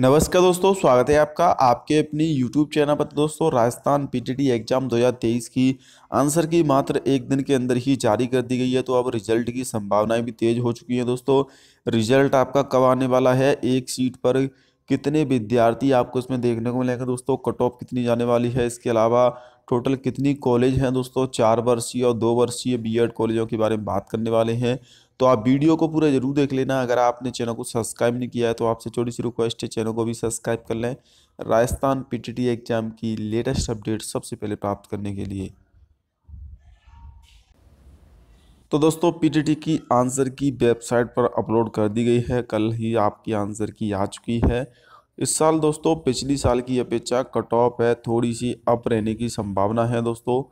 नमस्कार दोस्तों स्वागत है आपका आपके अपने यूट्यूब चैनल पर दोस्तों राजस्थान पीटीटी एग्जाम 2023 की आंसर की मात्र एक दिन के अंदर ही जारी कर दी गई है तो अब रिजल्ट की संभावनाएं भी तेज हो चुकी हैं दोस्तों रिजल्ट आपका कब आने वाला है एक सीट पर कितने विद्यार्थी आपको इसमें देखने को मिलेगा दोस्तों कट ऑफ कितनी जाने वाली है इसके अलावा टोटल कितनी कॉलेज हैं दोस्तों चार वर्षीय और दो वर्षीय बीएड कॉलेजों के बारे में बात करने वाले हैं तो आप वीडियो को पूरा जरूर देख लेना अगर आपने चैनल को सब्सक्राइब नहीं किया है तो आपसे छोटी सी रिक्वेस्ट है चैनल को भी सब्सक्राइब कर लें राजस्थान पीटीटी एग्ज़ाम की लेटेस्ट अपडेट सबसे पहले प्राप्त करने के लिए तो दोस्तों पीटीटी की आंसर की वेबसाइट पर अपलोड कर दी गई है कल ही आपकी आंसर की आ चुकी है इस साल दोस्तों पिछली साल की अपेक्षा कट ऑफ है थोड़ी सी अप रहने की संभावना है दोस्तों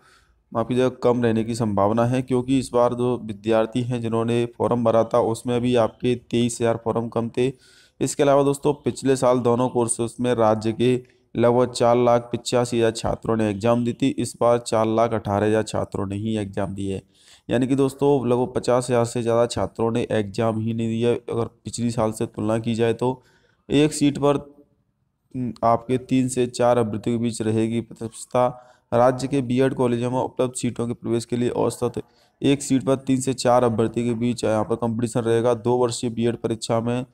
माफ़ी जगह कम रहने की संभावना है क्योंकि इस बार जो विद्यार्थी हैं जिन्होंने फॉर्म भरा था उसमें भी आपके तेईस हज़ार फॉर्म कम थे इसके अलावा दोस्तों पिछले साल दोनों कोर्सेस में राज्य के लगभग चार लाख पचासी हज़ार छात्रों ने एग्ज़ाम दी थी इस बार चार लाख अठारह हज़ार छात्रों ने ही एग्ज़ाम दिए यानी कि दोस्तों लगभग पचास हज़ार से ज़्यादा छात्रों ने एग्ज़ाम ही नहीं दिया अगर पिछली साल से तुलना की जाए तो एक सीट पर हम्म, आपके तीन से चार अभ्यर्थियों के बीच रहेगी प्रतिष्ठा राज्य के बीएड कॉलेजों में उपलब्ध सीटों के प्रवेश के लिए औसत एक सीट पर तीन से चार अभ्यर्थी के बीच यहाँ पर कंपटीशन रहेगा दो वर्षीय बीएड परीक्षा में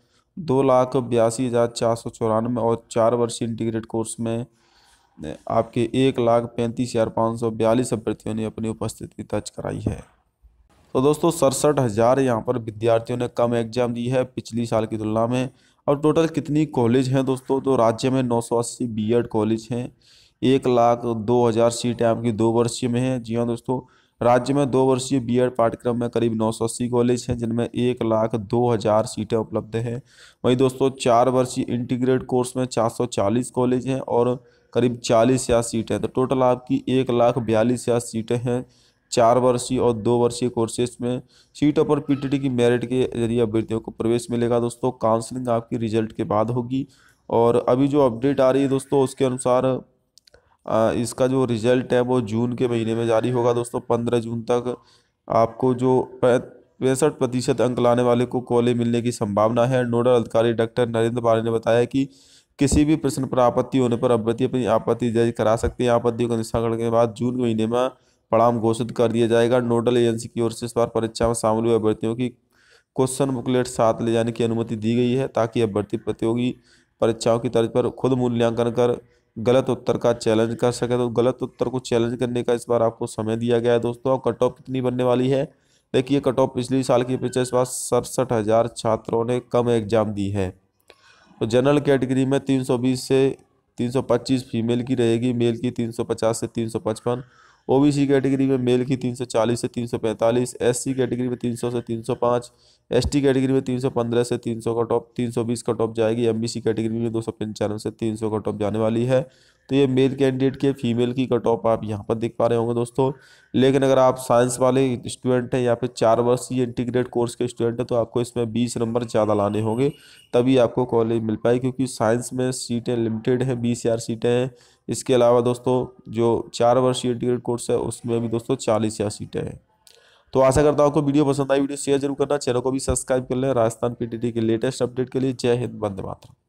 दो लाख बयासी हज़ार चार सौ चौरानवे और चार वर्षीय इंटीग्रेट कोर्स में आपके एक लाख पैंतीस हज़ार पाँच सौ बयालीस अभ्यर्थियों ने अपनी उपस्थिति दर्ज कराई है तो दोस्तों सड़सठ हज़ार यहाँ पर विद्यार्थियों ने कम एग्जाम दी है पिछली साल की तुलना में और टोटल कितनी कॉलेज हैं दोस्तों तो राज्य में नौ सौ अस्सी बी एड कॉलेज हैं एक लाख दो हज़ार सीटें आपकी दो वर्षीय में हैं जी हाँ दोस्तों राज्य में दो वर्षीय बीएड पाठ्यक्रम में करीब नौ सौ अस्सी कॉलेज हैं जिनमें एक लाख दो हज़ार सीटें उपलब्ध हैं वहीं दोस्तों चार वर्षीय इंटीग्रेट कोर्स में चार सौ चालीस कॉलेज हैं और करीब चालीस हज़ार सीटें तो टोटल आपकी एक लाख बयालीस हज़ार सीटें हैं चार वर्षीय और दो वर्षीय कोर्सेज में सीटों पर पीटीटी की मेरिट के जरिए अभ्यर्थियों को प्रवेश मिलेगा दोस्तों काउंसलिंग आपकी रिजल्ट के बाद होगी और अभी जो अपडेट आ रही है दोस्तों उसके अनुसार इसका जो रिज़ल्ट है वो जून के महीने में जारी होगा दोस्तों पंद्रह जून तक आपको जो पैंसठ प्रतिशत अंक लाने वाले को कॉले मिलने की संभावना है नोडल अधिकारी डॉक्टर नरेंद्र पारे ने बताया कि किसी भी प्रश्न पर आपत्ति होने पर अभ्यर्थी अपनी आपत्ति दर्ज करा सकते हैं आपत्तियों का निस्तारण के बाद जून महीने में परिणाम घोषित कर दिया जाएगा नोडल एजेंसी की ओर से इस बार परीक्षा में शामिल हुए अभ्यर्थियों की क्वेश्चन बुकलेट साथ ले जाने की अनुमति दी गई है ताकि अभ्यर्थी प्रतियोगी परीक्षाओं की तर्ज पर खुद मूल्यांकन कर गलत उत्तर का चैलेंज कर सके तो गलत उत्तर को चैलेंज करने का इस बार आपको समय दिया गया है दोस्तों और कट ऑफ कितनी बनने वाली है देखिए कट ऑफ पिछले साल की अपेक्षा इस बार सड़सठ हज़ार छात्रों ने कम एग्जाम दी है तो जनरल कैटेगरी में 320 से 325 फीमेल की रहेगी मेल की 350 से 355 ओबीसी कैटेगरी में मेल की 340 से 345 एससी कैटेगरी में 300 से 305 एसटी कैटेगरी में 315 से 300 का टॉप 320 का टॉप जाएगी एमबीसी कैटेगरी में दो से सौ का टॉप जाने वाली है तो ये मेल कैंडिडेट के फीमेल की कट ऑफ आप यहाँ पर देख पा रहे होंगे दोस्तों लेकिन अगर आप साइंस वाले स्टूडेंट हैं या फिर चार वर्ष ये इंटीग्रेट कोर्स के स्टूडेंट हैं तो आपको इसमें बीस नंबर ज़्यादा लाने होंगे तभी आपको कॉलेज मिल पाए क्योंकि साइंस में सीटें लिमिटेड हैं बीस हज़ार सीटें हैं इसके अलावा दोस्तों जो चार वर्षीय इंटीग्रेट कोर्स है उसमें भी दोस्तों चालीस हज़ार सीटें हैं तो आशा करता हूँ आपको वीडियो पसंद आई वीडियो शेयर जरूर करना चैनल को भी सब्सक्राइब कर लें राजस्थान टी के लेटेस्ट अपडेट के लिए जय हिंद बंदे मातरम